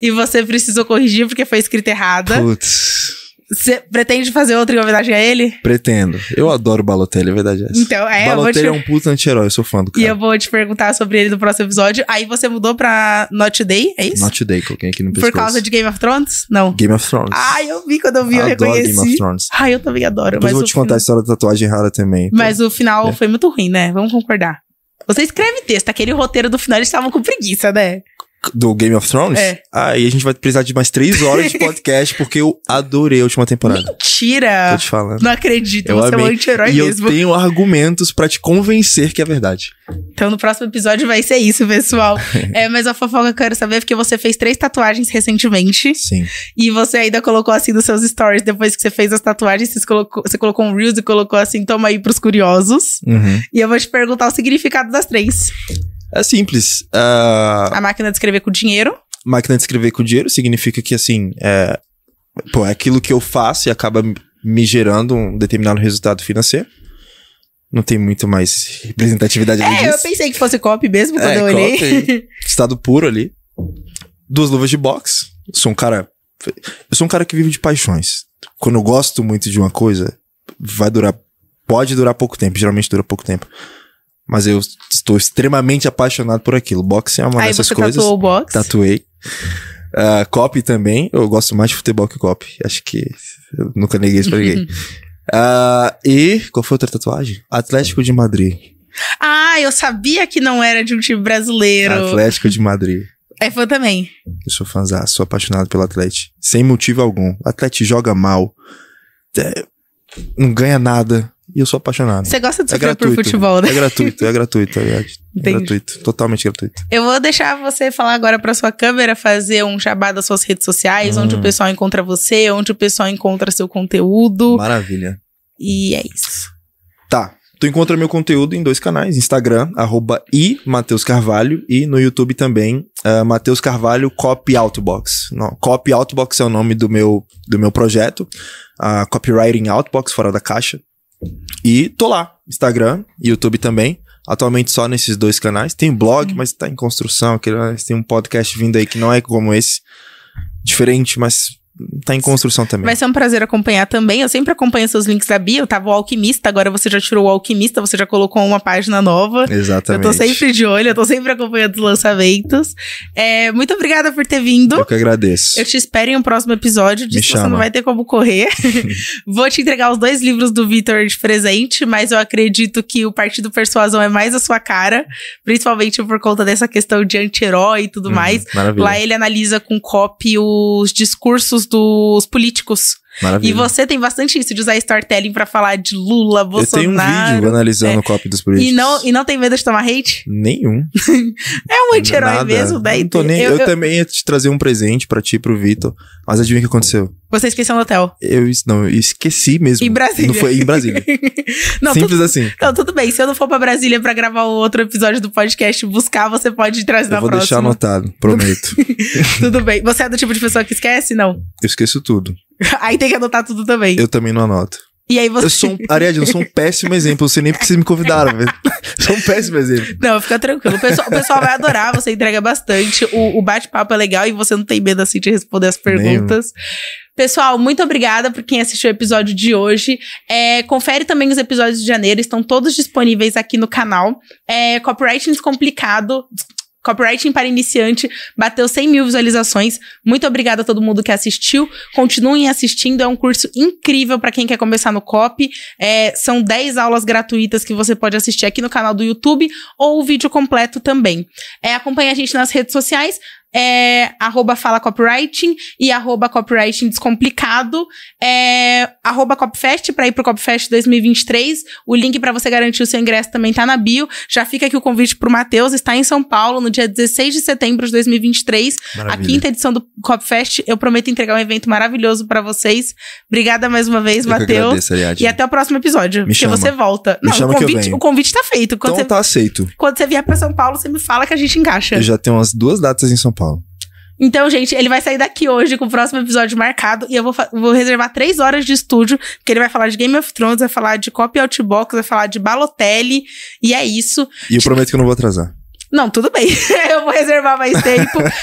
e você precisou corrigir porque foi escrita errada. Putz. Você pretende fazer outra em homenagem a ele? Pretendo. Eu adoro Balotelli, é verdade essa. Então, é, Balotelli te... é um puto anti-herói, eu sou fã do cara. E eu vou te perguntar sobre ele no próximo episódio. Aí você mudou pra Not Today, é isso? Not Today, coloquei aqui no pescoço. Por causa de Game of Thrones? Não. Game of Thrones. Ah, eu vi quando eu vi, eu, eu reconheci. Game of Thrones. Ah, eu também adoro. Depois mas eu vou te final... contar a história da tatuagem errada também. Então... Mas o final é. foi muito ruim, né? Vamos concordar. Você escreve texto, aquele roteiro do final eles estavam com preguiça, né? do Game of Thrones, é. aí a gente vai precisar de mais três horas de podcast, porque eu adorei a última temporada. Mentira! Tô te falando. Não acredito, eu você amei. é um anti-herói mesmo. eu tenho argumentos para te convencer que é verdade. Então no próximo episódio vai ser isso, pessoal. é, mas a fofoca que eu quero saber é porque você fez três tatuagens recentemente. Sim. E você ainda colocou assim nos seus stories, depois que você fez as tatuagens, você colocou, você colocou um Reels e colocou assim, toma aí pros curiosos. Uhum. E eu vou te perguntar o significado das três. É simples. Uh... A máquina de escrever com dinheiro. Máquina de escrever com dinheiro significa que, assim, é... Pô, é aquilo que eu faço e acaba me gerando um determinado resultado financeiro. Não tem muito mais representatividade ali. É, disso. eu pensei que fosse copy mesmo quando é, eu olhei. Copy, estado puro ali. Duas luvas de boxe. Sou um cara. Eu sou um cara que vive de paixões. Quando eu gosto muito de uma coisa, vai durar. Pode durar pouco tempo, geralmente dura pouco tempo. Mas eu estou extremamente apaixonado por aquilo. Boxe é uma Aí dessas você coisas. Tatuou o boxe? Tatuei. Uh, ah, copy também. Eu gosto mais de futebol que copy. Acho que eu nunca neguei isso pra ninguém. Uh, e qual foi outra tatuagem? Atlético de Madrid. Ah, eu sabia que não era de um time brasileiro. Atlético de Madrid. É fã também. Eu sou fãzão, sou apaixonado pelo Atlético. Sem motivo algum. O Atlético joga mal. É, não ganha nada e eu sou apaixonado. Você gosta de é sofrer é gratuito, por futebol, né? É gratuito, é gratuito, aliás. É gratuito, totalmente gratuito. Eu vou deixar você falar agora para sua câmera fazer um jabá das suas redes sociais, hum. onde o hum. pessoal encontra você, onde o pessoal encontra seu conteúdo. Maravilha. E é isso. Tá. Tu encontra meu conteúdo em dois canais, Instagram, arroba e Matheus Carvalho, e no YouTube também, uh, Matheus Carvalho Copy Outbox. Não, Copy Outbox é o nome do meu, do meu projeto, uh, Copywriting Outbox, fora da caixa. E tô lá, Instagram, YouTube também. Atualmente só nesses dois canais. Tem blog, uhum. mas tá em construção. Tem um podcast vindo aí que não é como esse. Diferente, mas tá em construção também. Vai ser um prazer acompanhar também. Eu sempre acompanho seus links da bio. Tava tá? o Alquimista, agora você já tirou o Alquimista, você já colocou uma página nova. Exatamente. Eu tô sempre de olho, eu tô sempre acompanhando os lançamentos. É, muito obrigada por ter vindo. Eu que agradeço. Eu te espero em um próximo episódio. Disso você não vai ter como correr. Vou te entregar os dois livros do Vitor de presente, mas eu acredito que o Partido Persuasão é mais a sua cara, principalmente por conta dessa questão de anti-herói e tudo uhum, mais. Maravilha. Lá ele analisa com copy os discursos dos políticos Maravilha. E você tem bastante isso de usar storytelling para falar de Lula, Bolsonaro. Eu tenho um vídeo analisando é. o copy dos políticos. E não, e não tem medo de tomar hate? Nenhum. é um anti-herói mesmo, daí. Né? Não tô nem, eu, eu, eu, também ia te trazer um presente para ti e pro Vitor, mas adivinha o que aconteceu? Você esqueceu no hotel. Eu, não, eu esqueci mesmo. Em Brasília. Não foi em Brasília. não, Simples tudo, assim. Não, tudo bem. Se eu não for para Brasília para gravar o outro episódio do podcast, buscar, você pode trazer eu na vou próxima. vou deixar anotado, prometo. tudo bem. Você é do tipo de pessoa que esquece? Não? Eu esqueço tudo. Aí tem que anotar tudo também. Eu também não anoto. E aí você... Eu sou um, Ariadne, eu sou um péssimo exemplo. Eu sei nem porque vocês me convidaram, velho. sou um péssimo exemplo. Não, fica tranquilo. O pessoal, o pessoal vai adorar, você entrega bastante. O, o bate-papo é legal e você não tem medo assim de responder as perguntas. Nem. Pessoal, muito obrigada por quem assistiu o episódio de hoje. É, confere também os episódios de janeiro, estão todos disponíveis aqui no canal. É, copyright Descomplicado. Copywriting para iniciante bateu 100 mil visualizações. Muito obrigada a todo mundo que assistiu. Continuem assistindo. É um curso incrível para quem quer começar no copy. É, são 10 aulas gratuitas que você pode assistir aqui no canal do YouTube ou o vídeo completo também. É, acompanhe a gente nas redes sociais é, arroba Fala Copywriting e arroba Copywriting Descomplicado, é, arroba Copfest para ir pro Copfest 2023. O link para você garantir o seu ingresso também tá na bio. Já fica aqui o convite pro Matheus, está em São Paulo no dia 16 de setembro de 2023, Maravilha. a quinta edição do Copfest. Eu prometo entregar um evento maravilhoso para vocês. Obrigada mais uma vez, Matheus. E até o próximo episódio, me que você volta. Me Não, o convite, o convite tá feito. Quando então você, tá aceito. Quando você vier para São Paulo, você me fala que a gente encaixa. Eu já tenho umas duas datas em São Paulo Paulo. Então, gente, ele vai sair daqui hoje com o próximo episódio marcado. E eu vou, vou reservar três horas de estúdio, porque ele vai falar de Game of Thrones, vai falar de Copy Outbox, vai falar de Balotelli. E é isso. E eu prometo que eu não vou atrasar. Não, tudo bem. eu vou reservar mais tempo.